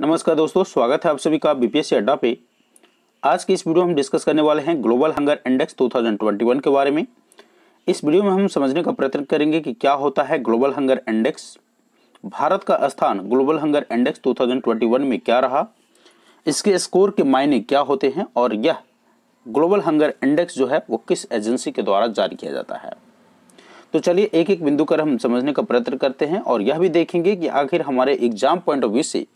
नमस्कार दोस्तों स्वागत है आप सभी का बीपीएससी अड्डा पे आज की इस वीडियो में हम डिस्कस करने वाले हैं ग्लोबल हंगर इंडेक्स 2021 के बारे में इस वीडियो में हम समझने का प्रयत्न करेंगे कि क्या होता है ग्लोबल हंगर इंडेक्स भारत का स्थान ग्लोबल हंगर इंडेक्स 2021 में क्या रहा इसके स्कोर के मायने क्या होते हैं और यह ग्लोबल हंगर इंडेक्स जो है वो किस एजेंसी के द्वारा जारी किया जाता है तो चलिए एक एक बिंदु कर हम समझने का प्रयत्न करते हैं और यह भी देखेंगे कि आखिर हमारे एग्जाम पॉइंट ऑफ व्यू से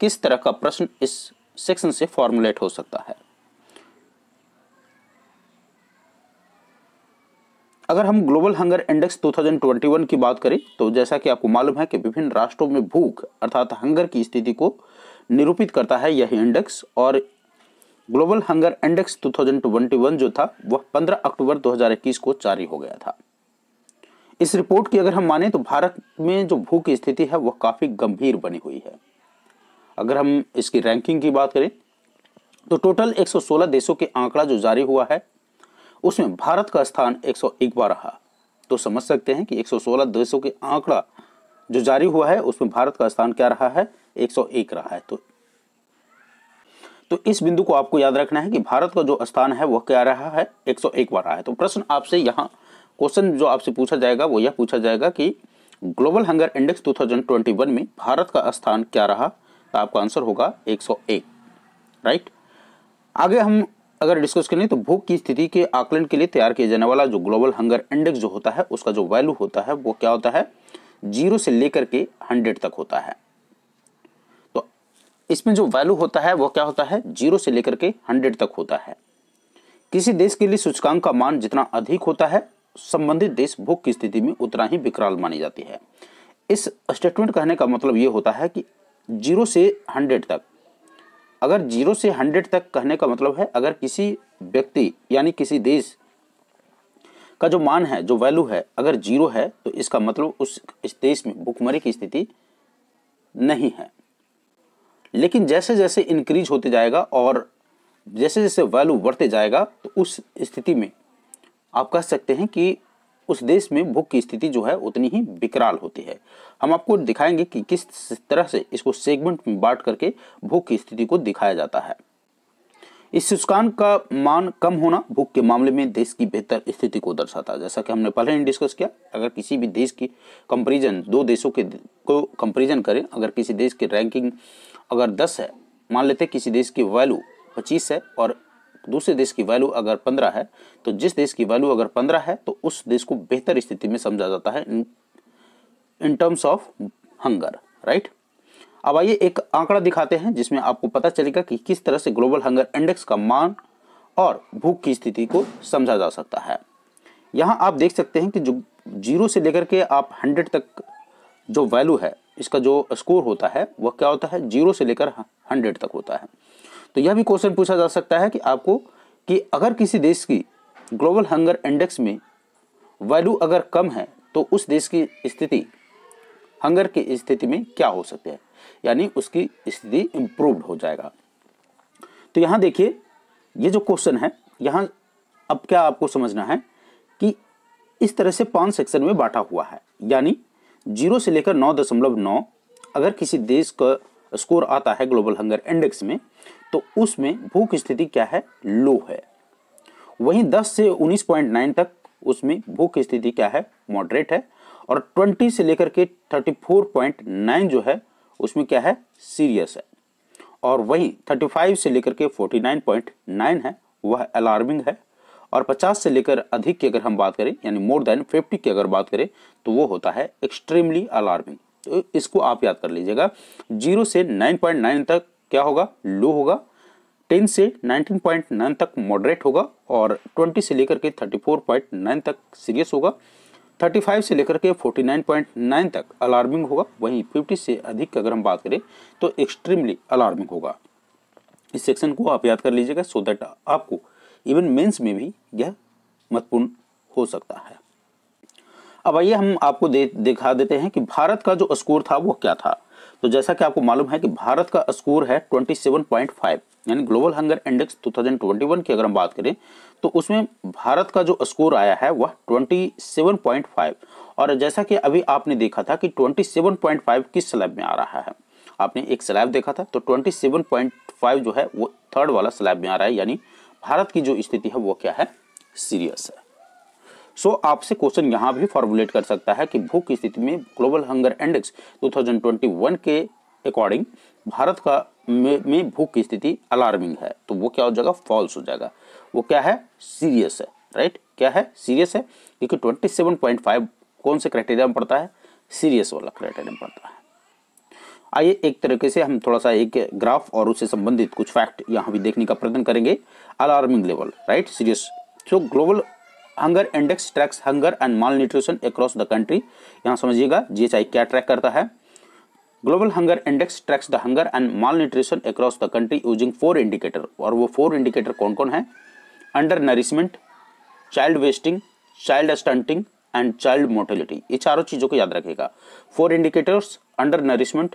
किस तरह का प्रश्न इस सेक्शन से फॉर्मुलेट हो सकता है अगर हम ग्लोबल हंगर इंडेक्स 2021 की बात करें तो जैसा कि आपको मालूम है कि विभिन्न राष्ट्रों में भूख अर्थात हंगर की स्थिति को निरूपित करता है यह इंडेक्स और ग्लोबल हंगर इंडेक्स 2021 जो था वह 15 अक्टूबर 2021 को जारी हो गया था इस रिपोर्ट की अगर हम माने तो भारत में जो भूख की स्थिति है वह काफ़ी गंभीर बनी हुई है अगर हम इसकी रैंकिंग की बात करें तो टोटल 116 देशों के आंकड़ा जो जारी हुआ है उसमें भारत का स्थान एक 101वां रहा तो समझ सकते हैं कि 116 देशों के आंकड़ा जो जारी हुआ है उसमें भारत का स्थान क्या रहा है 101 रहा है तो तो इस बिंदु को आपको याद रखना है कि भारत का जो स्थान है वह क्या रहा है 101 बार रहा है तो प्रश्न आपसे यहाँ क्वेश्चन जो आपसे पूछा जाएगा वो यह पूछा जाएगा कि ग्लोबल हंगर इंडेक्स टू में भारत का स्थान क्या रहा तो आपका आंसर होगा 101 राइट आगे हम अगर डिस्कस करें तो भूख की स्थिति के आकलन के लिए तैयार किया जाने वाला जो ग्लोबल हंगर इंडेक्स जो होता है उसका जो वैल्यू होता है वो क्या होता है जीरो से लेकर के हंड्रेड तक होता है तो इसमें जो वैल्यू होता है वो क्या होता है जीरो से लेकर के हंड्रेड तक होता है किसी देश के लिए सूचकांक का मान जितना अधिक होता है संबंधित देश भूख की स्थिति में उतना ही विकराल मानी जाती है इस स्टेटमेंट कहने का मतलब यह होता है कि जीरो से हंड्रेड तक अगर जीरो से हंड्रेड तक कहने का मतलब है अगर किसी व्यक्ति यानी किसी देश का जो मान है जो वैल्यू है अगर जीरो है तो इसका मतलब उस इस देश में भुखमरी की स्थिति नहीं है लेकिन जैसे जैसे इंक्रीज होते जाएगा और जैसे जैसे वैल्यू बढ़ते जाएगा तो उस स्थिति में आप कह सकते हैं कि उस देश में भूख की स्थिति जो है उतनी ही विकराल होती है हम आपको दिखाएंगे कि किस तरह से इसको सेगमेंट में बांट करके भूख की स्थिति को दिखाया जाता है इस सूचकांक का मान कम होना भूख के मामले में देश की बेहतर स्थिति को दर्शाता है जैसा कि हमने पहले ही डिस्कस किया अगर किसी भी देश की कंपेरिजन दो देशों के को कंपेरिजन करें अगर किसी देश की रैंकिंग अगर 10 है मान लेते किसी देश की वैल्यू 25 है और दूसरे देश की वैल्यू अगर पंद्रह है तो जिस देश की वैल्यू अगर पंद्रह है तो उस देश को बेहतर स्थिति में समझा जाता है in terms of hunger right अब आइए एक आंकड़ा दिखाते हैं जिसमें आपको पता चलेगा कि किस तरह से ग्लोबल हंगर इंडेक्स का मान और भूख की स्थिति को समझा जा सकता है यहाँ आप देख सकते हैं कि जो जीरो से लेकर के आप हंड्रेड तक जो वैल्यू है इसका जो स्कोर होता है वह क्या होता है जीरो से लेकर हंड्रेड तक होता है तो यह भी क्वेश्चन पूछा जा सकता है कि आपको कि अगर किसी देश की ग्लोबल हंगर इंडेक्स में वैल्यू अगर कम है तो उस देश की स्थिति हंगर की स्थिति में क्या हो सकती है यानी उसकी स्थिति इम्प्रूव हो जाएगा तो यहाँ देखिए ये जो क्वेश्चन है यहाँ अब क्या आपको समझना है कि इस तरह से पांच सेक्शन में बांटा हुआ है यानी जीरो से लेकर नौ दशमलव नौ अगर किसी देश का स्कोर आता है ग्लोबल हंगर इंडेक्स में तो उसमें भूख स्थिति क्या है लो है वहीं 10 से 19.9 तक उसमें भूख स्थिति क्या है मॉडरेट है और 20 से लेकर के 34.9 जो है उसमें क्या है सीरियस है और वहीं 35 से लेकर के 49.9 है वह अलार्मिंग है और 50 से लेकर अधिक की अगर हम बात करें यानी मोर देन 50 की अगर बात करें तो वो होता है एक्सट्रीमली अलार्मिंग तो इसको आप याद कर लीजिएगा जीरो से 9.9 तक क्या होगा लो होगा 10 से 19.9 तक मॉडरेट होगा और 20 से लेकर के 34.9 तक सीरियस होगा 35 से लेकर के 49.9 तक अलार्मिंग होगा वहीं 50 से अधिक अगर हम बात करें तो एक्सट्रीमली अलार्मिंग होगा इस सेक्शन को आप याद कर लीजिएगा सो दैट आपको इवन मेंस में भी यह महत्वपूर्ण हो सकता है अब आइए हम आपको दे, दिखा देते हैं कि भारत का जो स्कोर था वो क्या था तो जैसा कि आपको मालूम है कि भारत का स्कोर है 27.5 यानी ग्लोबल हंगर इंडेक्स 2021 की अगर हम बात करें तो उसमें भारत का जो स्कोर आया है वह 27.5 और जैसा कि अभी आपने देखा था कि 27.5 किस स्लैब में आ रहा है आपने एक स्लैब देखा था तो 27.5 जो है वो थर्ड वाला स्लैब में आ रहा है यानी भारत की जो स्थिति है वो क्या है सीरियस है सो आपसे क्वेश्चन यहाँ भी फॉर्मुलेट कर सकता है कि भूख की स्थिति में ग्लोबल हंगर इंडेक्स 2021 के अकॉर्डिंग भारत का में, भूख की स्थिति अलार्मिंग है तो वो क्या हो जाएगा फॉल्स हो जाएगा वो क्या है सीरियस है राइट क्या है सीरियस है क्योंकि 27.5 कौन से क्राइटेरिया में पड़ता है सीरियस वाला क्राइटेरिया में पड़ता है आइए एक तरीके से हम थोड़ा सा एक ग्राफ और उससे संबंधित कुछ फैक्ट यहाँ भी देखने का प्रयत्न करेंगे अलार्मिंग लेवल राइट सीरियस जो global hunger index tracks hunger and malnutrition across the country यहाँ समझिएगा जीएचआई क्या ट्रैक करता है global hunger index tracks the hunger and malnutrition across the country using four indicator और वो four indicator कौन कौन है undernourishment child wasting child stunting and child mortality ये चारों चीज़ों को याद रखेगा four indicators undernourishment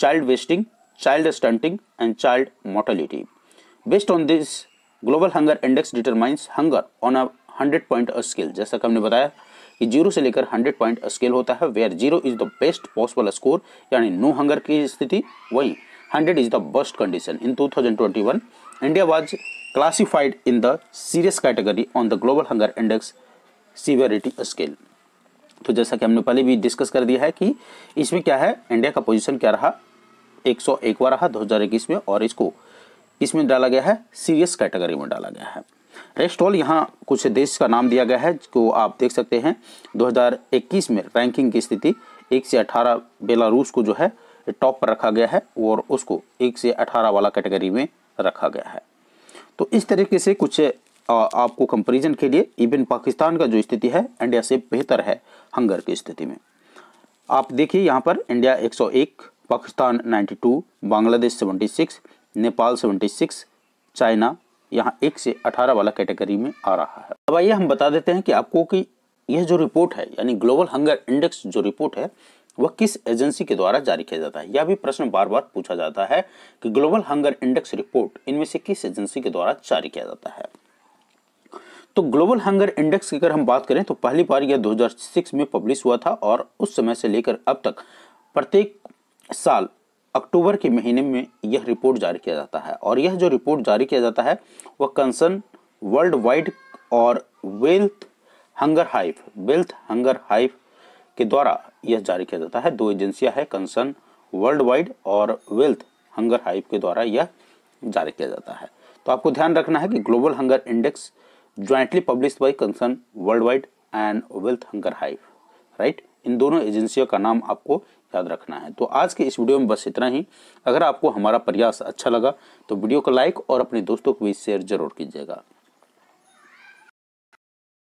child wasting child stunting and child mortality based on this global hunger index determines hunger on a hundred point scale जैसा कि हमने बताया कि जीरो से लेकर हंड्रेड पॉइंट स्केल होता है where zero is the best possible score यानी नो हंगर की स्थिति वही hundred is the best condition in two thousand twenty one India was classified in the serious category on the global hunger index severity scale तो जैसा कि हमने पहले भी डिस्कस कर दिया है कि इसमें क्या है इंडिया का पोजिशन क्या रहा एक 101वां रहा इक्कीस में और इसको इसमें डाला गया है सीरियस कैटेगरी में डाला गया है रेस्ट ऑल यहाँ कुछ देश का नाम दिया गया है जो आप देख सकते हैं 2021 में रैंकिंग की स्थिति एक से अठारह बेलारूस को जो है टॉप पर रखा गया है और उसको एक से अठारह वाला कैटेगरी में रखा गया है तो इस तरीके से कुछ आपको कंपेरिजन के लिए इवन पाकिस्तान का जो स्थिति है इंडिया से बेहतर है हंगर की स्थिति में आप देखिए यहाँ पर इंडिया 101 पाकिस्तान 92 बांग्लादेश 76 नेपाल 76 चाइना यहाँ एक से अठारह वाला कैटेगरी में आ रहा है अब आइए हम बता देते हैं कि आपको कि यह जो रिपोर्ट है यानी ग्लोबल हंगर इंडेक्स जो रिपोर्ट है वह किस एजेंसी के द्वारा जारी किया जाता है यह भी प्रश्न बार बार पूछा जाता है कि ग्लोबल हंगर इंडेक्स रिपोर्ट इनमें से किस एजेंसी के द्वारा जारी किया जाता है तो ग्लोबल हंगर इंडेक्स की अगर हम बात करें तो पहली बार यह 2006 में पब्लिश हुआ था और उस समय से लेकर अब तक प्रत्येक साल अक्टूबर के महीने में यह रिपोर्ट जारी किया जाता है और यह जो रिपोर्ट जारी किया जाता है वह कंसर्न वर्ल्ड वाइड और Welthungerhilfe Welthungerhilfe के द्वारा यह जारी किया जाता है दो एजेंसियां हैं कंसर्न वर्ल्ड वाइड और वेल्थ हंगर हाइव के द्वारा यह जारी किया जाता है तो आपको ध्यान रखना है कि global hunger index jointly publish by Concern Worldwide and Welthungerhilfe right इन दोनों एजेंसियों का नाम आपको याद रखना है तो आज के इस वीडियो में बस इतना ही अगर आपको हमारा प्रयास अच्छा लगा तो वीडियो को लाइक और अपने दोस्तों को भी शेयर जरूर कीजिएगा